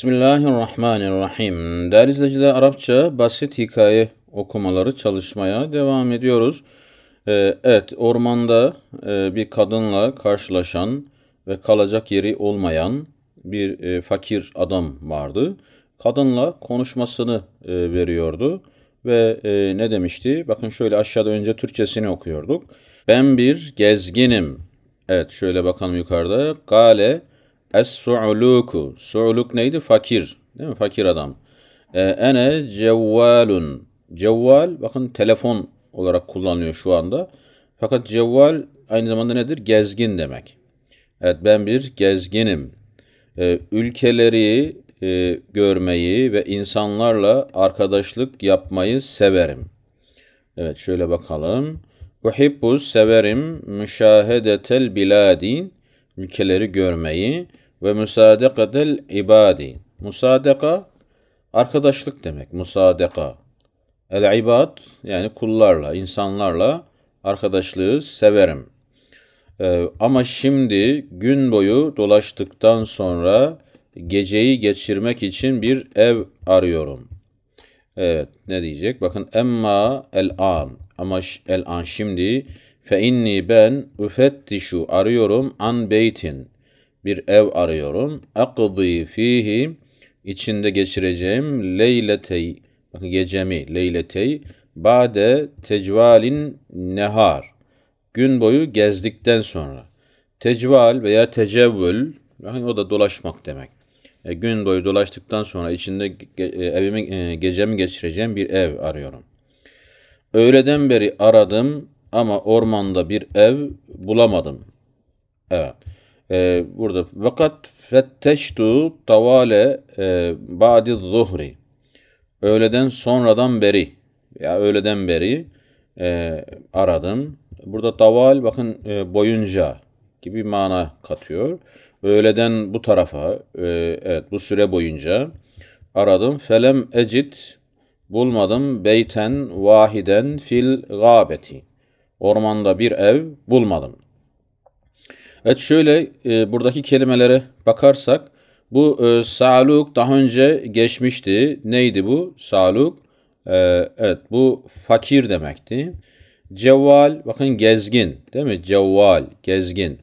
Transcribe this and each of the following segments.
Bismillahirrahmanirrahim. Değerli izleyiciler Arapça basit hikaye okumaları çalışmaya devam ediyoruz. Ee, evet ormanda e, bir kadınla karşılaşan ve kalacak yeri olmayan bir e, fakir adam vardı. Kadınla konuşmasını e, veriyordu ve ne demişti? Bakın şöyle aşağıda önce Türkçesini okuyorduk. Ben bir gezginim. Evet şöyle bakalım yukarıda. Gale Es-su'luku. Su'luk neydi? Fakir. Değil mi? Fakir adam. E, ene cevvalun. Cevval bakın telefon olarak kullanıyor şu anda. Fakat cevval aynı zamanda nedir? Gezgin demek. Evet ben bir gezginim. E, ülkeleri e, görmeyi ve insanlarla arkadaşlık yapmayı severim. Evet şöyle bakalım. Uhibbu severim müşahedetel biladin, ülkeleri görmeyi ve müsadekatel ibadi. Musadeka arkadaşlık demek. Musadeka. El ibad yani kullarla, insanlarla arkadaşlığı severim. Ee, ama şimdi gün boyu dolaştıktan sonra geceyi geçirmek için bir ev arıyorum. Evet ne diyecek? Bakın emma el an ama el an şimdi fe inni ben üfettişu arıyorum an beytin bir ev arıyorum. Akdi fihi içinde geçireceğim leyletey bakın gecemi leyletey bade tecvalin nehar gün boyu gezdikten sonra tecval veya tecevvül Bakın o da dolaşmak demek. E, gün boyu dolaştıktan sonra içinde e, evimi e, gecemi geçireceğim bir ev arıyorum. Öğleden beri aradım ama ormanda bir ev bulamadım. Evet. Ee, burada vakat fetteştu tavale e, ba'di zuhri öğleden sonradan beri ya öğleden beri e, aradım. Burada daval bakın e, boyunca gibi mana katıyor. Öğleden bu tarafa e, evet bu süre boyunca aradım. Felem ecit bulmadım beyten vahiden fil gabeti. Ormanda bir ev bulmadım. Evet şöyle e, buradaki kelimelere bakarsak bu e, saluk daha önce geçmişti. Neydi bu saluk? E, evet bu fakir demekti. Cevval bakın gezgin değil mi? Cevval gezgin.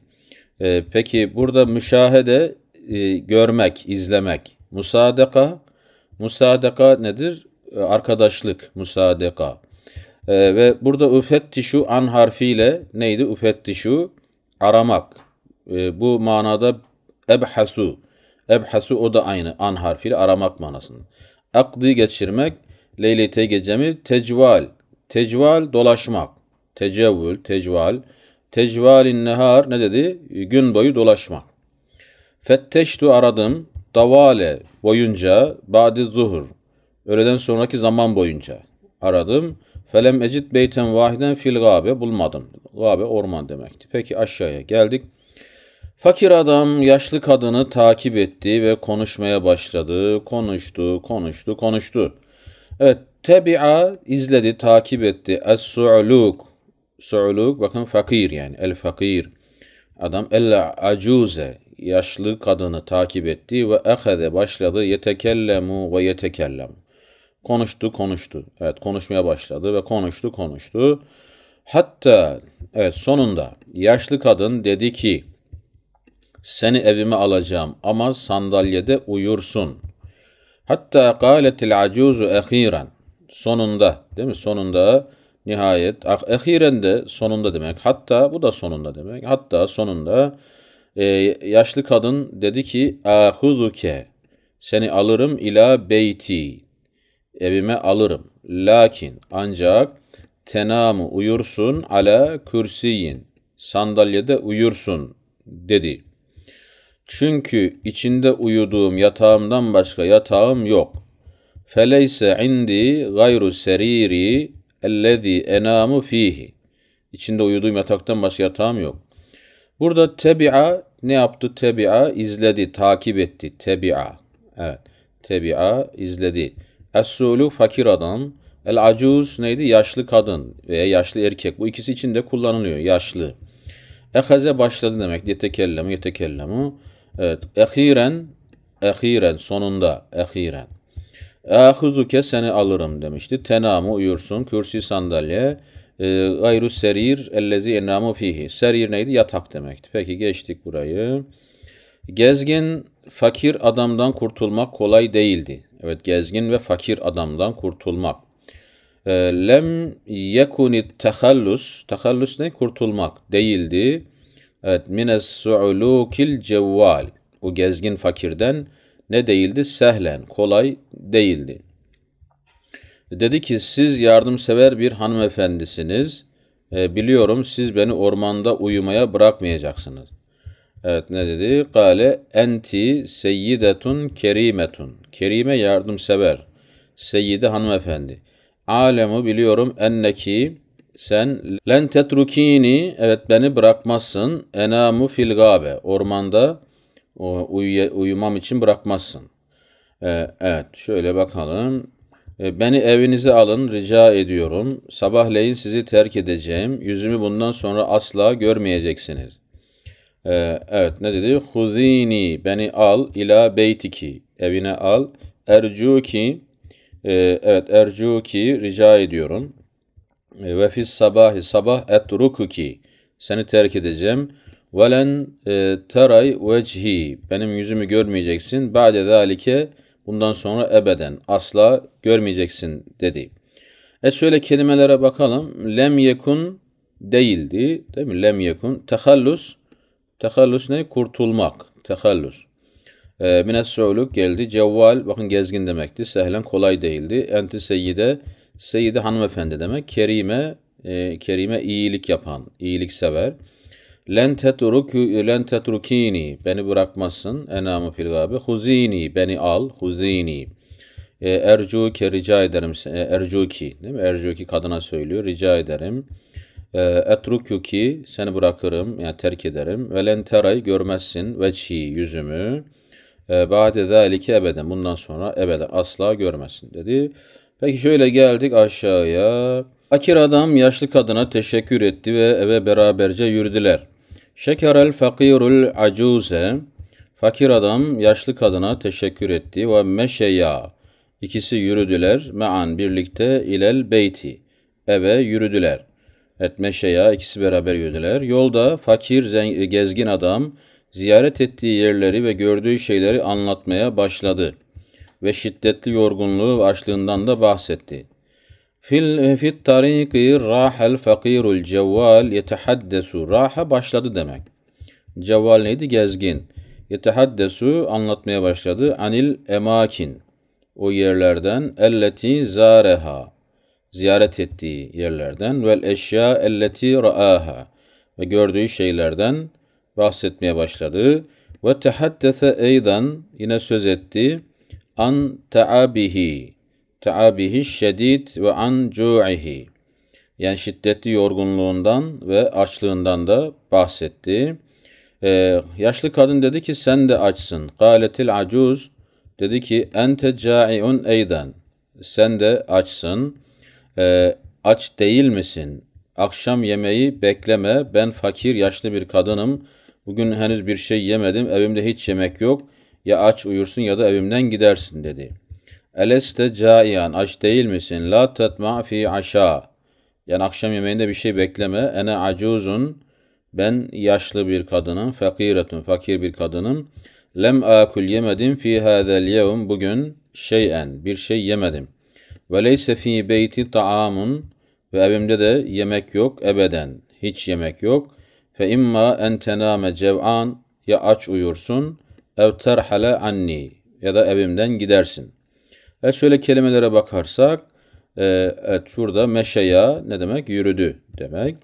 E, peki burada müşahede e, görmek, izlemek. Musadeka, musadeka nedir? E, arkadaşlık musadeka. E, ve burada üfettişu an harfiyle neydi? Üfettişu aramak e, bu manada ebhasu. Ebhasu o da aynı. An harfiyle aramak manasında. Akdi geçirmek. Leylete gecemi tecval. Tecval dolaşmak. Tecevvül, tecval. Tecvalin nehar ne dedi? Gün boyu dolaşmak. Fetteştu aradım. Davale boyunca badi zuhur. Öğleden sonraki zaman boyunca aradım. Felem ecit beyten vahiden fil gabe bulmadım. Gabe orman demekti. Peki aşağıya geldik. Fakir adam yaşlı kadını takip etti ve konuşmaya başladı. Konuştu, konuştu, konuştu. Evet, tebi'a izledi, takip etti. Es-su'luk. Su'luk bakın fakir yani. El-fakir. Adam el acuze yaşlı kadını takip etti ve ehede başladı yetekellemu ve yetekellem. Konuştu konuştu. Evet konuşmaya başladı ve konuştu konuştu. Hatta evet sonunda yaşlı kadın dedi ki seni evime alacağım ama sandalyede uyursun. Hatta kâletil acuzu ehiren. Sonunda değil mi? Sonunda nihayet. Ah, ehiren de sonunda demek. Hatta bu da sonunda demek. Hatta sonunda e, yaşlı kadın dedi ki ahuzuke seni alırım ila beyti evime alırım. Lakin ancak tenamı uyursun ala kürsiyin sandalyede uyursun dedi. Çünkü içinde uyuduğum yatağımdan başka yatağım yok. Feleyse indi gayru seriri ellezî enamu fihi. İçinde uyuduğum yataktan başka yatağım yok. Burada tebi'a ne yaptı? Tebi'a izledi, takip etti. Tebi'a. Evet. Tebi'a izledi. Es-sulu fakir adam. El acuz neydi? Yaşlı kadın veya yaşlı erkek. Bu ikisi için de kullanılıyor. Yaşlı. Ehaze başladı demek. Yetekellemu, yetekellemu. Evet. Ehiren, ehiren, sonunda, ehiren. Ahuzuke seni alırım demişti. Tenamı uyursun, kürsi sandalye. E, gayru serir ellezi enamu fihi. Serir neydi? Yatak demekti. Peki geçtik burayı. Gezgin fakir adamdan kurtulmak kolay değildi. Evet gezgin ve fakir adamdan kurtulmak. Ee, lem yekunit tehallus. Tehallus ne? Kurtulmak değildi. Evet, mines su'ulukil cevval. O gezgin fakirden ne değildi? Sehlen, kolay değildi. Dedi ki siz yardımsever bir hanımefendisiniz. E, biliyorum siz beni ormanda uyumaya bırakmayacaksınız. Evet ne dedi? Kale enti seyyidetun kerimetun. Kerime yardımsever. Seyyide hanımefendi. Alemu biliyorum enneki sen len tetrukini evet beni bırakmazsın enamu fil gabe ormanda uyumam için bırakmazsın. E, evet şöyle bakalım. E, beni evinize alın rica ediyorum. Sabahleyin sizi terk edeceğim. Yüzümü bundan sonra asla görmeyeceksiniz. E, evet ne dedi? Huzini beni al ila beytiki evine al. Ercuki evet ercuki rica ediyorum ve fis sabahi sabah etrukuki seni terk edeceğim. Velen e, teray vecihi benim yüzümü görmeyeceksin. Ba'de zalike bundan sonra ebeden asla görmeyeceksin dedi. E şöyle kelimelere bakalım. Lem yekun değildi. Değil mi? Lem yekun. Tehallus. Tehallus ne? Kurtulmak. Tehallus. E, Mines geldi. Cevval bakın gezgin demekti. Sehlen kolay değildi. Enti seyyide Seyyidi hanımefendi demek. Kerime, e, kerime iyilik yapan, iyilik sever. tetruku len tetrukini beni bırakmasın enamı filgabe huzini beni al huzini e, ercuki rica ederim e, ercuki değil mi ercuki kadına söylüyor rica ederim e, etrukuki seni bırakırım yani terk ederim ve len teray görmezsin ve çi yüzümü e, ba'de zalike ebeden bundan sonra ebeden asla görmezsin dedi Peki şöyle geldik aşağıya. Fakir adam yaşlı kadına teşekkür etti ve eve beraberce yürüdüler. Şekerel fakirul acuze. Fakir adam yaşlı kadına teşekkür etti ve meşeya. İkisi yürüdüler. Me'an birlikte ilel beyti. Eve yürüdüler. Et meşeya ikisi beraber yürüdüler. Yolda fakir gezgin adam ziyaret ettiği yerleri ve gördüğü şeyleri anlatmaya başladı.'' ve şiddetli yorgunluğu ve açlığından da bahsetti. Fil fit tariki rahel fakirul cevval yetehaddesu. Raha başladı demek. Cevval neydi? Gezgin. Yetehaddesu anlatmaya başladı. Anil emakin. O yerlerden elleti zareha. Ziyaret ettiği yerlerden vel eşya elleti raaha. Ve gördüğü şeylerden bahsetmeye başladı. Ve tehaddese eydan yine söz etti an taabihi, taabihi şiddet ve an cu'ihi. Yani şiddetli yorgunluğundan ve açlığından da bahsetti. Ee, yaşlı kadın dedi ki sen de açsın. Galetil acuz dedi ki ente ca'iun eyden. Sen de açsın. Ee, aç değil misin? Akşam yemeği bekleme. Ben fakir yaşlı bir kadınım. Bugün henüz bir şey yemedim. Evimde hiç yemek yok.'' Ya aç uyursun ya da evimden gidersin dedi. Eleste caiyan aç değil misin? La tetma fi aşa. Yani akşam yemeğinde bir şey bekleme. Ene acuzun ben yaşlı bir kadının, fakiretun fakir bir kadının. Lem akul yemedim fi hazel yevm bugün şeyen bir şey yemedim. Ve leyse fi beyti taamun ve evimde de yemek yok ebeden. Hiç yemek yok. Fe imma en tename cev'an ya aç uyursun ev terhale anni ya da evimden gidersin. Evet şöyle kelimelere bakarsak e, evet şurada meşeya ne demek? Yürüdü demek.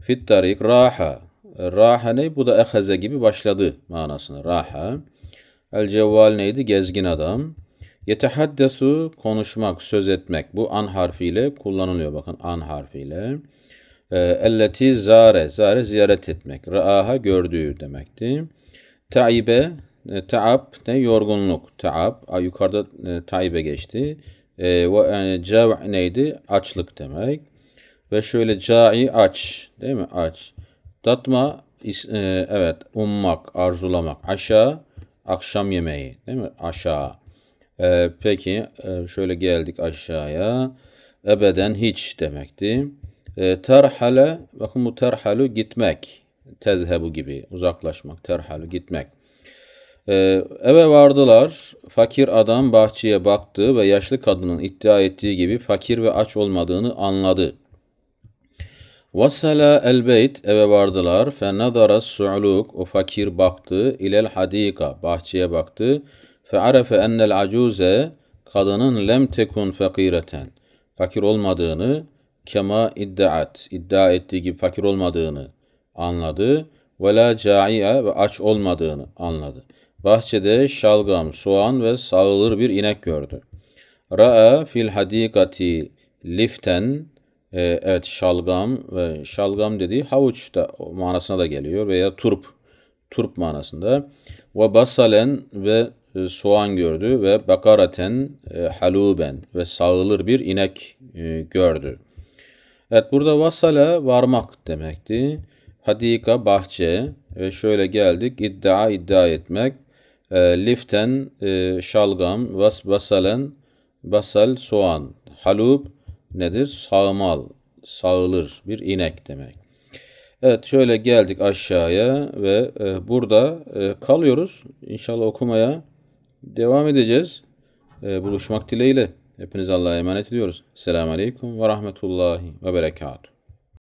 Fit tarik raha. E, raha ne? Bu da ehaze gibi başladı manasını. Raha. El cevval neydi? Gezgin adam. Yetehaddesu konuşmak, söz etmek. Bu an harfiyle kullanılıyor. Bakın an harfiyle. E, elleti zare. Zare ziyaret etmek. Raha gördüğü demekti. Taibe e, taab ne yorgunluk. Taab yukarıda e, taibe geçti. E, ve yani e, cav neydi? Açlık demek. Ve şöyle ca'i aç değil mi? Aç. Tatma is, e, evet ummak, arzulamak. Aşağı akşam yemeği değil mi? Aşağı. E, peki e, şöyle geldik aşağıya. Ebeden hiç demekti. E, terhale bakın bu terhalu gitmek. Tezhebu gibi uzaklaşmak, terhalu gitmek. Ee, eve vardılar. Fakir adam bahçeye baktı ve yaşlı kadının iddia ettiği gibi fakir ve aç olmadığını anladı. Vasala el beyt eve vardılar. Fe nazara su'luk o fakir baktı ilel hadika bahçeye baktı. Fe arefe ennel acuze kadının lem tekun fakireten fakir olmadığını kema iddiat iddia ettiği gibi fakir olmadığını anladı. Ve la ve aç olmadığını anladı. Bahçede şalgam, soğan ve sağılır bir inek gördü. Ra'a fil hadikati liften e, evet şalgam ve şalgam dediği havuç da manasına da geliyor veya turp turp manasında ve basalen ve e, soğan gördü ve bakaraten e, haluben ve sağılır bir inek e, gördü. Evet burada vasale varmak demekti. Hadika bahçe ve şöyle geldik iddia iddia etmek ee, liften e, şalgam, vas basalen basal soğan, halub nedir? Sağmal, sağılır bir inek demek. Evet şöyle geldik aşağıya ve e, burada e, kalıyoruz. İnşallah okumaya devam edeceğiz. E, buluşmak dileğiyle. Hepiniz Allah'a emanet ediyoruz. Selamun Aleyküm ve Rahmetullahi ve Berekatuhu.